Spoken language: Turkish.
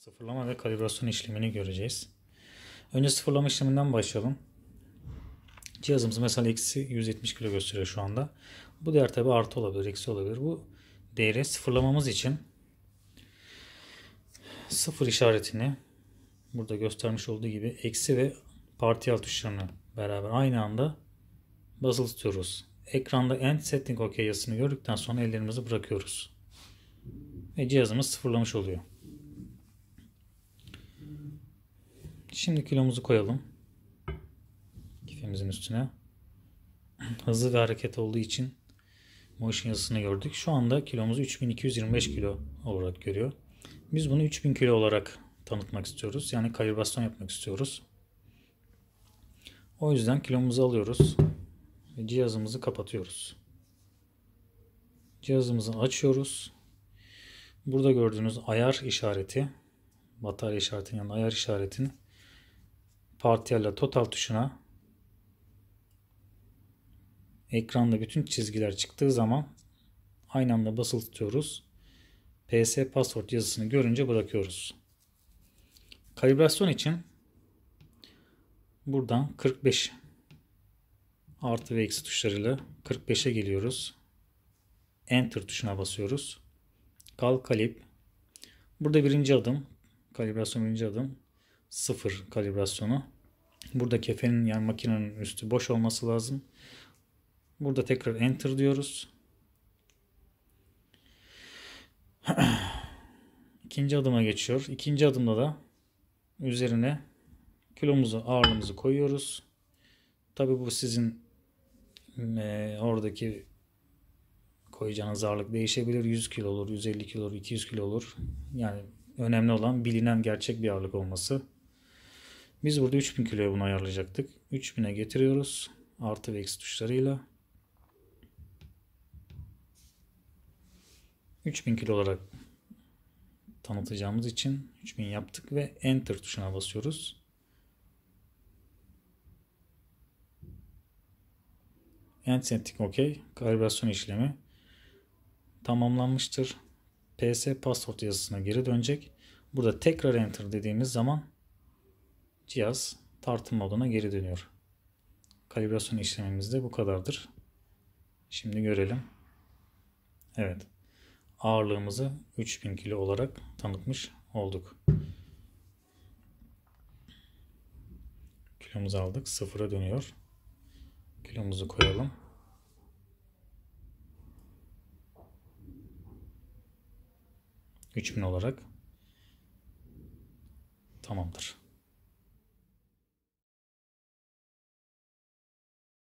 Sıfırlama ve kalibrasyon işlemini göreceğiz. Önce sıfırlama işleminden başlayalım. Cihazımız mesela eksi 170 kilo gösteriyor şu anda. Bu değer tabi artı olabilir, eksi olabilir. Bu değeri sıfırlamamız için sıfır işaretini burada göstermiş olduğu gibi eksi ve partiyel tuşlarını beraber aynı anda basılı tutuyoruz. Ekranda End Setting OK yazısını gördükten sonra ellerimizi bırakıyoruz. Ve cihazımız sıfırlamış oluyor. Şimdi kilomuzu koyalım. Kifemizin üstüne. Hızlı bir hareket olduğu için motion yazısını gördük. Şu anda kilomuzu 3225 kilo olarak görüyor. Biz bunu 3000 kilo olarak tanıtmak istiyoruz. Yani kalibrasyon yapmak istiyoruz. O yüzden kilomuzu alıyoruz ve cihazımızı kapatıyoruz. Cihazımızı açıyoruz. Burada gördüğünüz ayar işareti, batarya işaretinin yanında ayar işaretini partiyelle total tuşuna ekranda bütün çizgiler çıktığı zaman aynı anda basılı tutuyoruz. PS password yazısını görünce bırakıyoruz. Kalibrasyon için buradan 45 artı ve eksi tuşlarıyla 45'e geliyoruz. Enter tuşuna basıyoruz. Kal kalip. Burada birinci adım. Kalibrasyon birinci adım sıfır kalibrasyonu. Burada kefenin yani makinenin üstü boş olması lazım. Burada tekrar enter diyoruz. İkinci adıma geçiyor. İkinci adımda da üzerine kilomuzu ağırlığımızı koyuyoruz. Tabi bu sizin e, oradaki koyacağınız ağırlık değişebilir. 100 kilo olur, 150 kilo olur, 200 kilo olur. Yani önemli olan bilinen gerçek bir ağırlık olması. Biz burada 3000 kiloya bunu ayarlayacaktık. 3000'e getiriyoruz. Artı ve eksi tuşlarıyla. 3000 kilo olarak tanıtacağımız için 3000 yaptık ve enter tuşuna basıyoruz. Enter ettik OK. Kalibrasyon işlemi tamamlanmıştır. PS password yazısına geri dönecek. Burada tekrar enter dediğimiz zaman cihaz tartım moduna geri dönüyor. Kalibrasyon işlemimiz de bu kadardır. Şimdi görelim. Evet. Ağırlığımızı 3000 kilo olarak tanıtmış olduk. Kilomuzu aldık. Sıfıra dönüyor. Kilomuzu koyalım. Üç bin olarak tamamdır.